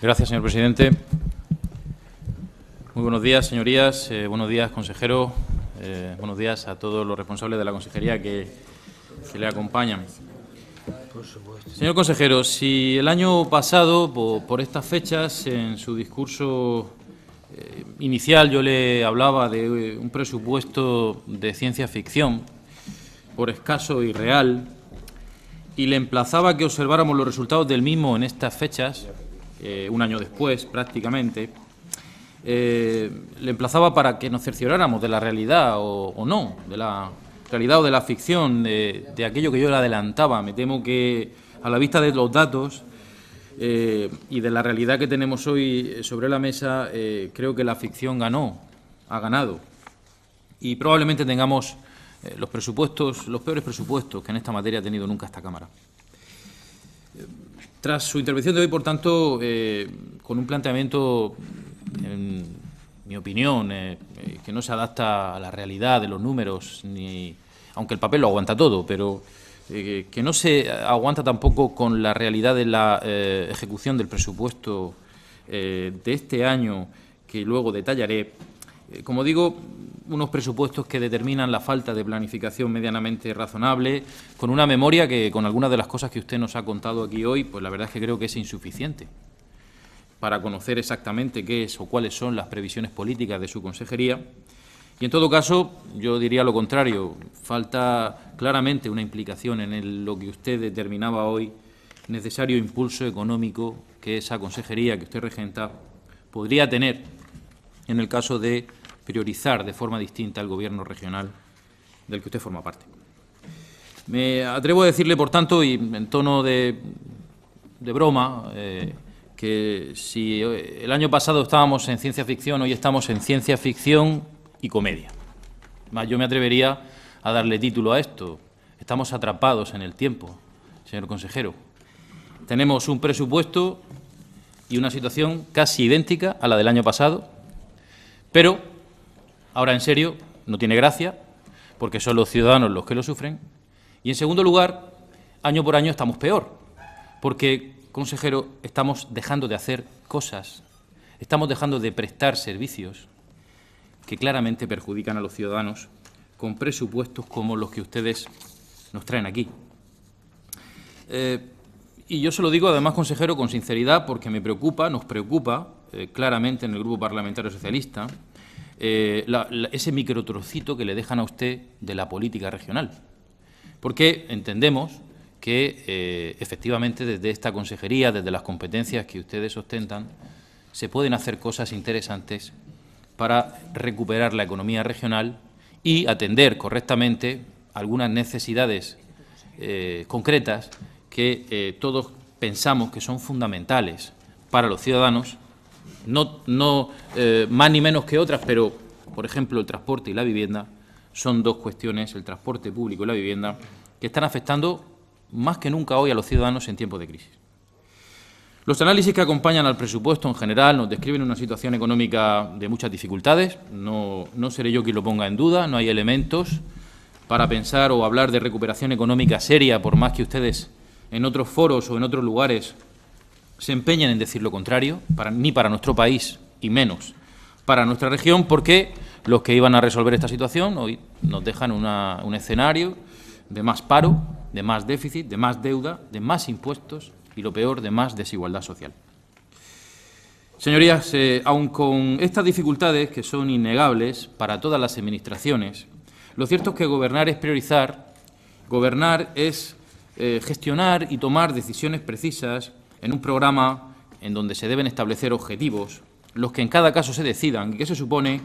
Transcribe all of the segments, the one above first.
Gracias, señor presidente. Muy buenos días, señorías. Eh, buenos días, consejero. Eh, buenos días a todos los responsables de la consejería que, le acompañan. Señor consejero, si el año pasado, por, estas fechas, en su discurso eh, inicial yo le hablaba de un presupuesto de ciencia ficción, por escaso y real, y le emplazaba que observáramos los resultados del mismo en estas fechas, eh, un año después prácticamente, eh, le emplazaba para que nos cercioráramos de la realidad o, no, de la realidad o de la ficción, de, aquello que yo le adelantaba. Me temo que a la vista de los datos eh, y de la realidad que tenemos hoy sobre la mesa, creo que la ficción ganó, ha ganado. Y probablemente tengamos los presupuestos, los peores presupuestos que en esta materia ha tenido nunca esta Cámara. Tras su intervención de hoy, por tanto, eh, con un planteamiento, en mi opinión, eh, eh, que no se adapta a la realidad de los números, ni aunque el papel lo aguanta todo, pero que no se aguanta tampoco con la realidad de la ejecución del presupuesto de este año, que luego detallaré. como digo, unos presupuestos que determinan la falta de planificación medianamente razonable, con una memoria que con algunas de las cosas que usted nos ha contado aquí hoy, pues la verdad es que creo que es insuficiente para conocer exactamente qué es o cuáles son las previsiones políticas de su consejería. Y en todo caso, yo diría lo contrario, falta claramente una implicación en lo que usted determinaba hoy, necesario impulso económico que esa consejería que usted regenta podría tener en el caso de priorizar de forma distinta al gobierno regional del que usted forma parte. Me atrevo a decirle, por tanto, y en tono de, broma, eh, que si eh, el año pasado estábamos en ciencia ficción, hoy estamos en ciencia ficción y comedia. yo me atrevería a darle título a esto. Estamos atrapados en el tiempo, señor consejero. Tenemos un presupuesto y una situación casi idéntica a la del año pasado, pero Ahora, en serio, no tiene gracia, porque son los ciudadanos los que lo sufren. Y en segundo lugar, año por año estamos peor, porque, consejero, estamos dejando de hacer cosas, estamos dejando de prestar servicios que claramente perjudican a los ciudadanos con presupuestos como los que ustedes nos traen aquí. Eh, y yo se lo digo, además, consejero, con sinceridad, porque me preocupa, nos preocupa eh, claramente en el Grupo Parlamentario Socialista, ese eh, la, trocito ese microtrocito que le dejan a usted de la política regional. Porque entendemos que eh, efectivamente desde esta consejería, desde las competencias que ustedes ostentan, se pueden hacer cosas interesantes para recuperar la economía regional y atender correctamente algunas necesidades eh, concretas que todos pensamos que son fundamentales para los ciudadanos no, eh, más ni menos que otras, pero por ejemplo el transporte y la vivienda son dos cuestiones, el transporte público y la vivienda, que están afectando más que nunca hoy a los ciudadanos en tiempos de crisis. Los análisis que acompañan al presupuesto en general nos describen una situación económica de muchas dificultades, no, no seré yo quien lo ponga en duda, no hay elementos para pensar o hablar de recuperación económica seria, por más que ustedes en otros foros o en otros lugares se empeñan en decir lo contrario, para, ni para nuestro país y menos para nuestra región, porque los que iban a resolver esta situación hoy nos dejan un escenario de más paro, de más déficit, de más deuda, de más impuestos y, lo peor, de más desigualdad social. Señorías, eh, aun con estas dificultades que son innegables para todas las administraciones, lo cierto es que gobernar es priorizar, gobernar es eh, gestionar y tomar decisiones precisas en un programa en donde se deben establecer objetivos, los que en cada caso se decidan y que se supone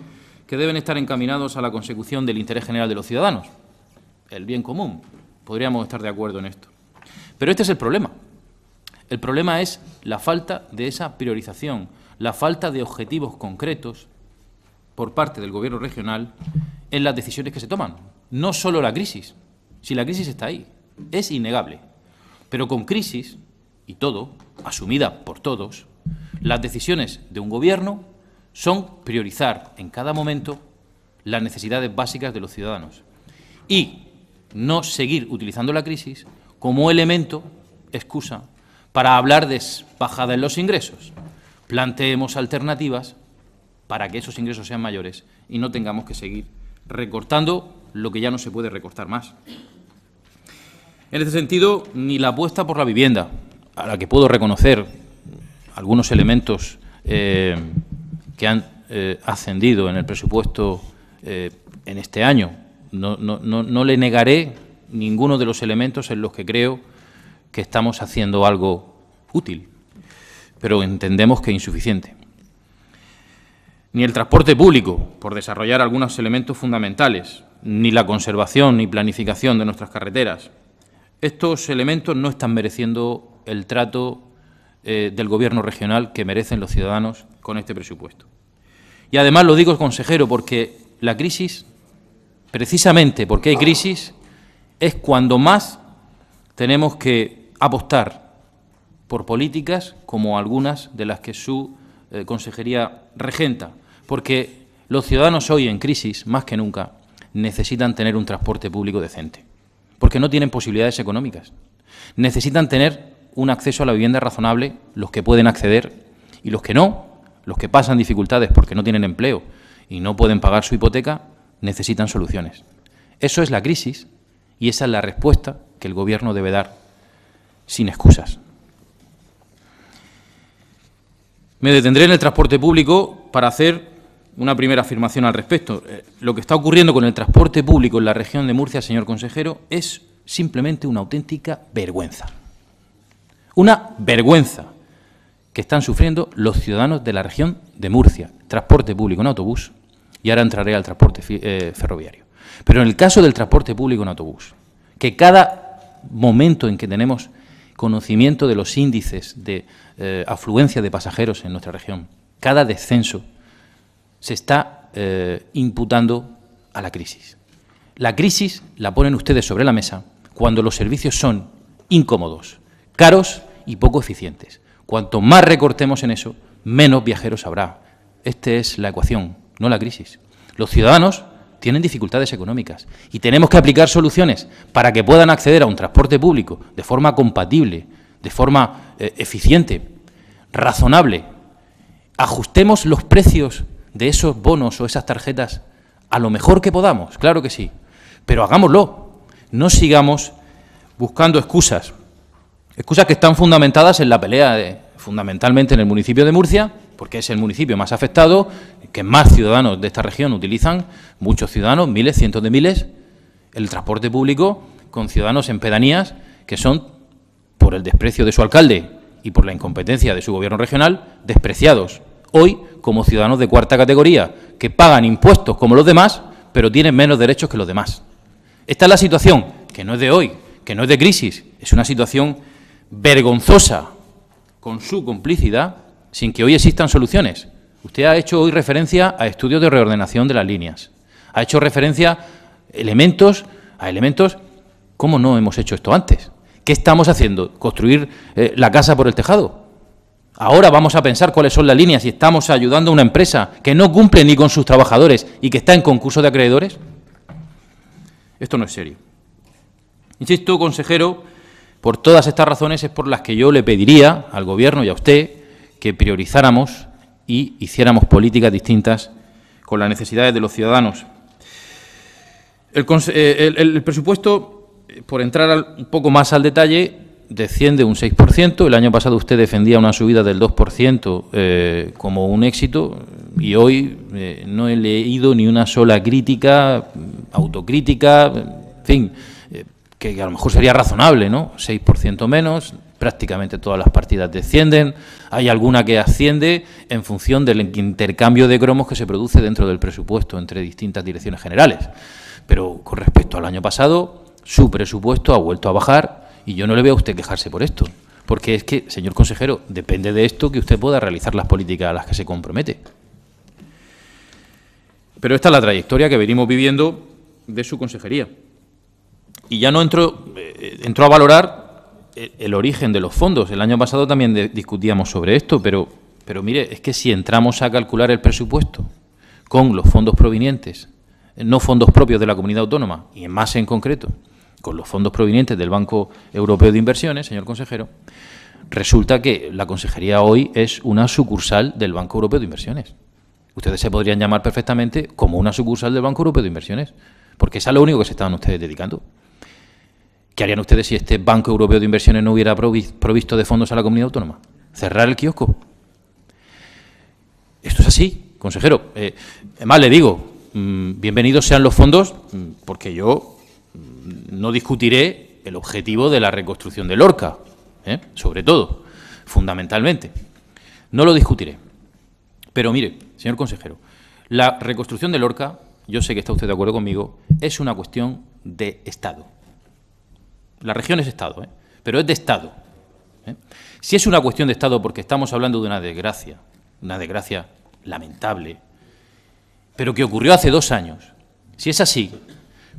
que deben estar encaminados a la consecución del interés general de los ciudadanos, el bien común. Podríamos estar de acuerdo en esto. Pero este es el problema. El problema es la falta de esa priorización, la falta de objetivos concretos por parte del gobierno regional en las decisiones que se toman. No solo la crisis, si la crisis está ahí, es innegable. Pero con crisis y todo, asumida por todos, las decisiones de un gobierno son priorizar en cada momento las necesidades básicas de los ciudadanos y no seguir utilizando la crisis como elemento, excusa, para hablar de bajada en los ingresos. Planteemos alternativas para que esos ingresos sean mayores y no tengamos que seguir recortando lo que ya no se puede recortar más. En este sentido, ni la apuesta por la vivienda, a la que puedo reconocer algunos elementos eh, que han eh, ascendido en el presupuesto eh, en este año. No, le negaré ninguno de los elementos en los que creo que estamos haciendo algo útil, pero entendemos que insuficiente. Ni el transporte público, por desarrollar algunos elementos fundamentales, ni la conservación y planificación de nuestras carreteras, estos elementos no están mereciendo el trato eh, del Gobierno regional que merecen los ciudadanos con este presupuesto. Y además lo digo, consejero, porque la crisis, precisamente porque hay crisis, es cuando más tenemos que apostar por políticas como algunas de las que su eh, consejería regenta, porque los ciudadanos hoy en crisis, más que nunca, necesitan tener un transporte público decente porque no tienen posibilidades económicas. Necesitan tener un acceso a la vivienda razonable los que pueden acceder y los que no, los que pasan dificultades porque no tienen empleo y no pueden pagar su hipoteca, necesitan soluciones. Eso es la crisis y esa es la respuesta que el Gobierno debe dar, sin excusas. Me detendré en el transporte público para hacer una primera afirmación al respecto. Eh, lo que está ocurriendo con el transporte público en la región de Murcia, señor consejero, es simplemente una auténtica vergüenza. Una vergüenza que están sufriendo los ciudadanos de la región de Murcia. Transporte público en autobús, y ahora entraré al transporte eh, ferroviario. Pero en el caso del transporte público en autobús, que cada momento en que tenemos conocimiento de los índices de eh, afluencia de pasajeros en nuestra región, cada descenso, se está eh, imputando a la crisis. La crisis la ponen ustedes sobre la mesa cuando los servicios son incómodos, caros y poco eficientes. Cuanto más recortemos en eso, menos viajeros habrá. Esta es la ecuación, no la crisis. Los ciudadanos tienen dificultades económicas y tenemos que aplicar soluciones para que puedan acceder a un transporte público de forma compatible, de forma eh, eficiente, razonable. Ajustemos los precios de esos bonos o esas tarjetas a lo mejor que podamos, claro que sí, pero hagámoslo, no sigamos buscando excusas, excusas que están fundamentadas en la pelea fundamentalmente en el municipio de Murcia, porque es el municipio más afectado, que más ciudadanos de esta región utilizan, muchos ciudadanos, miles, cientos de miles, el transporte público con ciudadanos en pedanías que son, por el desprecio de su alcalde y por la incompetencia de su gobierno regional, despreciados hoy como ciudadanos de cuarta categoría, que pagan impuestos como los demás, pero tienen menos derechos que los demás. Esta es la situación, que no es de hoy, que no es de crisis, es una situación vergonzosa con su complicidad sin que hoy existan soluciones. Usted ha hecho hoy referencia a estudios de reordenación de las líneas, ha hecho referencia a elementos, a elementos, ¿cómo no hemos hecho esto antes? ¿Qué estamos haciendo? ¿Construir eh, la casa por el tejado? Ahora vamos a pensar cuáles son las líneas y estamos ayudando a una empresa que no cumple ni con sus trabajadores y que está en concurso de acreedores. Esto no es serio. Insisto, consejero, por todas estas razones es por las que yo le pediría al Gobierno y a usted que priorizáramos y hiciéramos políticas distintas con las necesidades de los ciudadanos. El, eh, presupuesto, eh, por entrar un poco más al detalle, desciende un 6%. El año pasado usted defendía una subida del 2% eh, como un éxito y hoy eh, no he leído ni una sola crítica, autocrítica, en fin, eh, que, a lo mejor sería razonable, ¿no? 6% menos, prácticamente todas las partidas descienden, hay alguna que asciende en función del intercambio de cromos que se produce dentro del presupuesto entre distintas direcciones generales. Pero con respecto al año pasado, su presupuesto ha vuelto a bajar y yo no le veo a usted quejarse por esto. Porque es que, señor consejero, depende de esto que usted pueda realizar las políticas a las que se compromete. Pero esta es la trayectoria que venimos viviendo de su consejería. Y ya no entró, eh, entró a valorar eh, el, origen de los fondos. El año pasado también discutíamos sobre esto, pero, pero mire, es que si entramos a calcular el presupuesto con los fondos provenientes, eh, no fondos propios de la comunidad autónoma, y en más en concreto, con los fondos provenientes del Banco Europeo de Inversiones, señor consejero, resulta que la consejería hoy es una sucursal del Banco Europeo de Inversiones. Ustedes se podrían llamar perfectamente como una sucursal del Banco Europeo de Inversiones, porque es a lo único que se estaban ustedes dedicando. ¿Qué harían ustedes si este Banco Europeo de Inversiones no hubiera provisto de fondos a la comunidad autónoma? ¿Cerrar el kiosco? Esto es así, consejero. además, eh, le digo, mm, bienvenidos sean los fondos, mm, porque yo no discutiré el objetivo de la reconstrucción de Lorca, ¿eh? sobre todo, fundamentalmente. No lo discutiré. Pero mire, señor consejero, la reconstrucción de Lorca, yo sé que está usted de acuerdo conmigo, es una cuestión de Estado. La región es Estado, ¿eh? pero es de Estado. ¿eh? Si es una cuestión de Estado porque estamos hablando de una desgracia, una desgracia lamentable, pero que ocurrió hace dos años, si es así,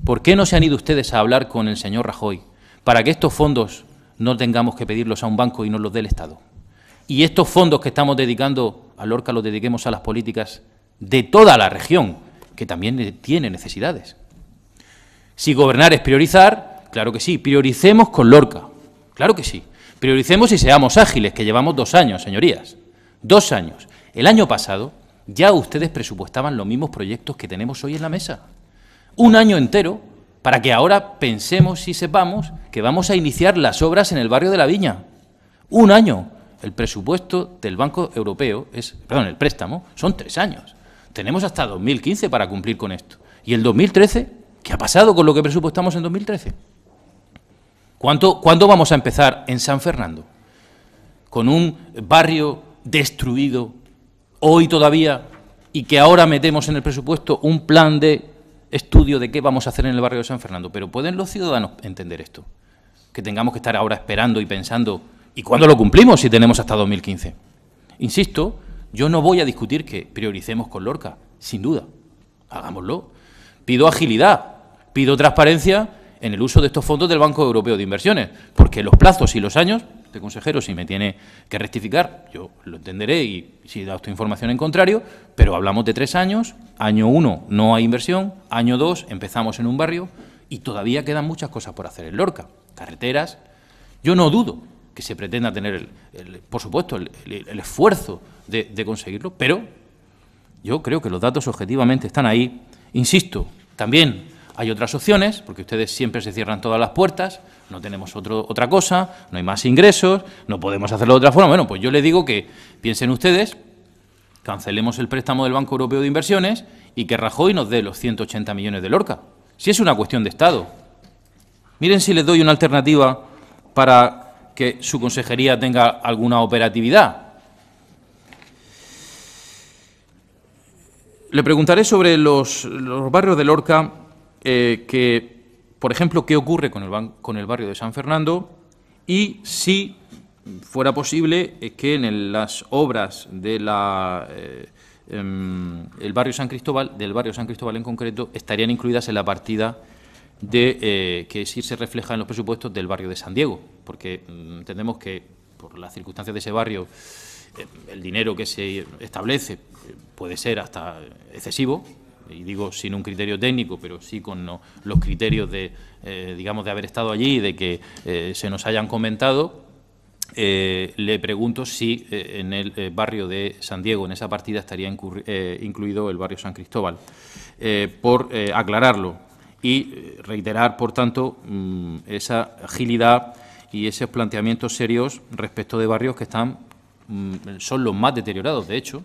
¿Por qué no se han ido ustedes a hablar con el señor Rajoy para que estos fondos no tengamos que pedirlos a un banco y no los del Estado? Y estos fondos que estamos dedicando a Lorca los dediquemos a las políticas de toda la región, que también tiene necesidades. Si gobernar es priorizar, claro que sí, prioricemos con Lorca, claro que sí. Prioricemos y seamos ágiles, que llevamos dos años, señorías, dos años. El año pasado ya ustedes presupuestaban los mismos proyectos que tenemos hoy en la mesa un año entero para que ahora pensemos y sepamos que vamos a iniciar las obras en el barrio de la Viña. Un año. El presupuesto del Banco Europeo es, perdón, el préstamo son tres años. Tenemos hasta 2015 para cumplir con esto. ¿Y el 2013? ¿Qué ha pasado con lo que presupuestamos en 2013? ¿Cuánto, ¿Cuándo vamos a empezar en San Fernando? Con un barrio destruido hoy todavía y que ahora metemos en el presupuesto un plan de estudio de qué vamos a hacer en el barrio de San Fernando, pero ¿pueden los ciudadanos entender esto? Que tengamos que estar ahora esperando y pensando, ¿y cuándo lo cumplimos si tenemos hasta 2015? Insisto, yo no voy a discutir que prioricemos con Lorca, sin duda, hagámoslo. Pido agilidad, pido transparencia en el uso de estos fondos del Banco Europeo de Inversiones, porque los plazos y los años este consejero, si me tiene que rectificar, yo lo entenderé y si da usted información en contrario, pero hablamos de tres años, año uno no hay inversión, año dos empezamos en un barrio y todavía quedan muchas cosas por hacer en Lorca, carreteras. Yo no dudo que se pretenda tener, el, por supuesto, el, esfuerzo de, de conseguirlo, pero yo creo que los datos objetivamente están ahí. Insisto, también hay otras opciones, porque ustedes siempre se cierran todas las puertas, no tenemos otra cosa, no hay más ingresos, no podemos hacerlo de otra forma. Bueno, pues yo le digo que piensen ustedes, cancelemos el préstamo del Banco Europeo de Inversiones y que Rajoy nos dé los 180 millones de Lorca. Si es una cuestión de Estado. Miren si les doy una alternativa para que su consejería tenga alguna operatividad. Le preguntaré sobre los, barrios de Lorca eh, que por ejemplo, qué ocurre con el, con el barrio de San Fernando y si fuera posible es que en las obras de la, eh, em, el barrio San Cristóbal, del barrio San Cristóbal en concreto, estarían incluidas en la partida de eh, que sí se refleja en los presupuestos del barrio de San Diego, porque mm, entendemos que por las circunstancias de ese barrio eh, el dinero que se establece puede ser hasta excesivo, y digo sin un criterio técnico, pero sí con los criterios de, eh, digamos, de haber estado allí y de que eh, se nos hayan comentado, eh, le pregunto si en el barrio de San Diego, en esa partida, estaría incluido el barrio San Cristóbal, por aclararlo y reiterar, por tanto, mm, esa agilidad y esos planteamientos serios respecto de barrios que están mm, son los más deteriorados, de hecho,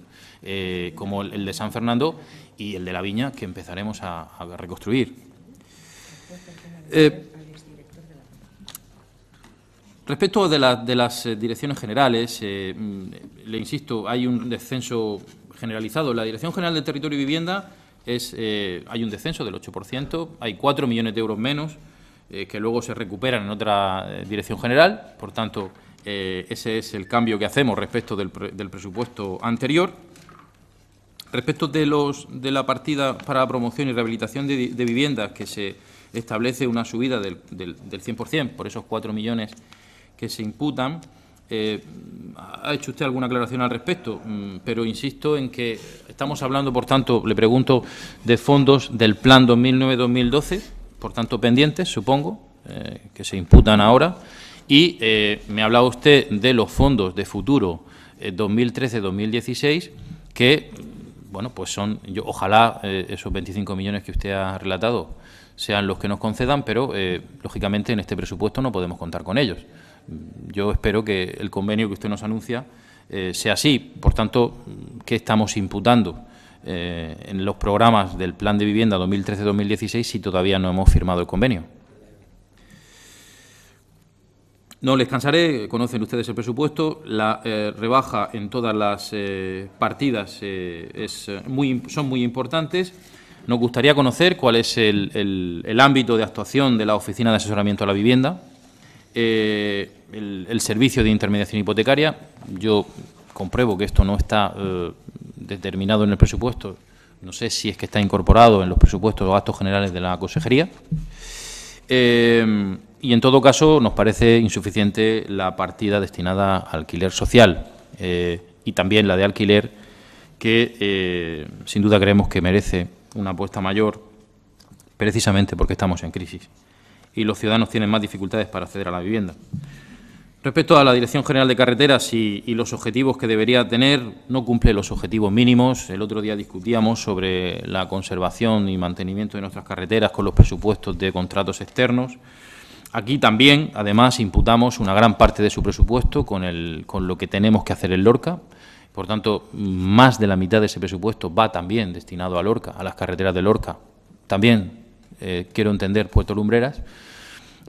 como el de San Fernando, y el de la viña que empezaremos a, reconstruir. Eh, respecto de, las eh, direcciones generales, eh, le insisto, hay un descenso generalizado. La Dirección General de Territorio y Vivienda es, hay un descenso del 8%, hay 4 millones de euros menos que luego se recuperan en otra dirección general. Por tanto, ese es el cambio que hacemos respecto del, del presupuesto anterior. Respecto de, los, de la partida para la promoción y rehabilitación de, viviendas, que se establece una subida del, del, 100%, por esos cuatro millones que se imputan, eh, ¿Ha hecho usted alguna aclaración al respecto? Mm, pero insisto en que estamos hablando, por tanto, le pregunto, de fondos del Plan 2009-2012, por tanto, pendientes, supongo, eh, que se imputan ahora. Y eh, me me hablado usted de los fondos de futuro 2013-2016, que bueno, pues son, yo, ojalá eh, esos 25 millones que usted ha relatado sean los que nos concedan, pero eh, lógicamente en este presupuesto no podemos contar con ellos. Yo espero que el convenio que usted nos anuncia eh, sea así. Por tanto, ¿qué estamos imputando en los programas del Plan de Vivienda 2013-2016 si todavía no hemos firmado el convenio? No les cansaré, conocen ustedes el presupuesto, la eh, rebaja en todas las eh, partidas eh, es, muy, son muy importantes. Nos gustaría conocer cuál es el, ámbito de actuación de la Oficina de Asesoramiento a la Vivienda, el, servicio de intermediación hipotecaria. Yo compruebo que esto no está determinado en el presupuesto. No sé si es que está incorporado en los presupuestos o gastos generales de la consejería y en todo caso nos parece insuficiente la partida destinada al alquiler social eh, y también la de alquiler, que eh, sin duda creemos que merece una apuesta mayor, precisamente porque estamos en crisis y los ciudadanos tienen más dificultades para acceder a la vivienda. Respecto a la Dirección General de Carreteras y, y, los objetivos que debería tener, no cumple los objetivos mínimos. El otro día discutíamos sobre la conservación y mantenimiento de nuestras carreteras con los presupuestos de contratos externos. Aquí también, además, imputamos una gran parte de su presupuesto con, el, con lo que tenemos que hacer en Lorca. Por tanto, más de la mitad de ese presupuesto va también destinado a Lorca, a las carreteras de Lorca. También, eh, quiero entender, Puerto Lumbreras.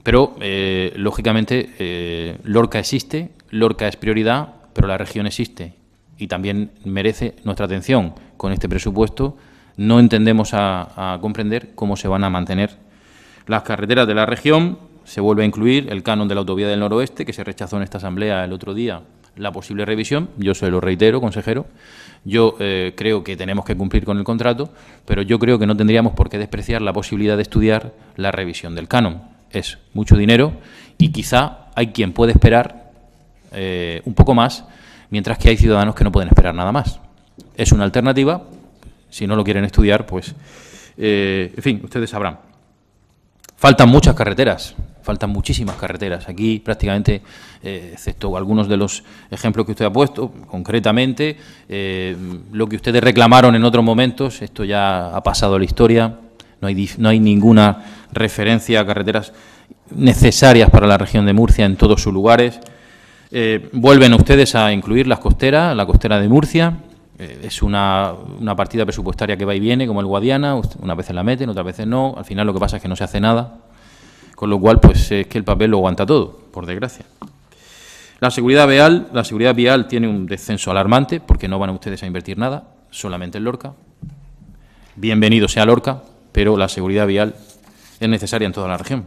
Pero, eh, lógicamente, eh, Lorca existe, Lorca es prioridad, pero la región existe y también merece nuestra atención. Con este presupuesto no entendemos a, a comprender cómo se van a mantener las carreteras de la región se vuelve a incluir el canon de la autovía del noroeste, que se rechazó en esta asamblea el otro día la posible revisión. Yo se lo reitero, consejero. Yo eh, creo que tenemos que cumplir con el contrato, pero yo creo que no tendríamos por qué despreciar la posibilidad de estudiar la revisión del canon. Es mucho dinero y quizá hay quien puede esperar eh, un poco más, mientras que hay ciudadanos que no pueden esperar nada más. Es una alternativa. Si no lo quieren estudiar, pues, eh, en fin, ustedes sabrán. Faltan muchas carreteras faltan muchísimas carreteras. Aquí prácticamente, eh, excepto algunos de los ejemplos que usted ha puesto, concretamente, eh, lo que ustedes reclamaron en otros momentos, esto ya ha pasado a la historia, no hay, no hay ninguna referencia a carreteras necesarias para la región de Murcia en todos sus lugares. Eh, vuelven ustedes a incluir las costeras, la costera de Murcia, es una, una, partida presupuestaria que va y viene, como el Guadiana, una vez la meten, otras veces no, al final lo que pasa es que no se hace nada, con lo cual, pues es que el papel lo aguanta todo, por desgracia. La seguridad vial, la seguridad vial tiene un descenso alarmante, porque no van ustedes a invertir nada, solamente en Lorca. Bienvenido sea Lorca, pero la seguridad vial es necesaria en toda la región.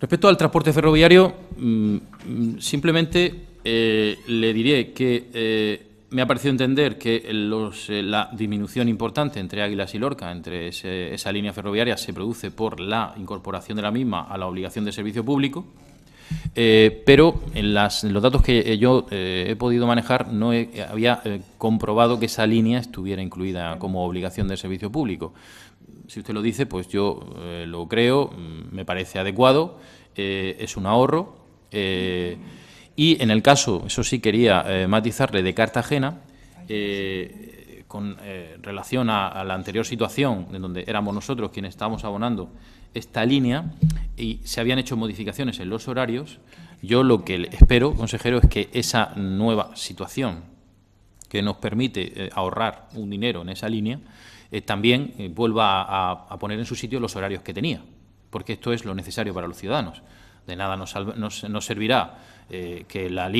Respecto al transporte ferroviario, mm, mm, simplemente eh, le diré que eh, me ha parecido entender que eh, la disminución importante entre Águilas y Lorca, entre esa línea ferroviaria, se produce por la incorporación de la misma a la obligación de servicio público. Eh, pero en, los datos que yo eh, he podido manejar no había comprobado que esa línea estuviera incluida como obligación de servicio público. Si usted lo dice, pues yo lo creo, mm, me parece adecuado, es un ahorro. Y en el caso, eso sí quería eh, matizarle, de Cartagena, eh, con eh, relación a, la anterior situación, en donde éramos nosotros quienes estábamos abonando esta línea y se habían hecho modificaciones en los horarios, yo lo que espero, consejero, es que esa nueva situación que nos permite ahorrar un dinero en esa línea, también vuelva a, poner en su sitio los horarios que tenía, porque esto es lo necesario para los ciudadanos de nada nos, nos, servirá eh, que la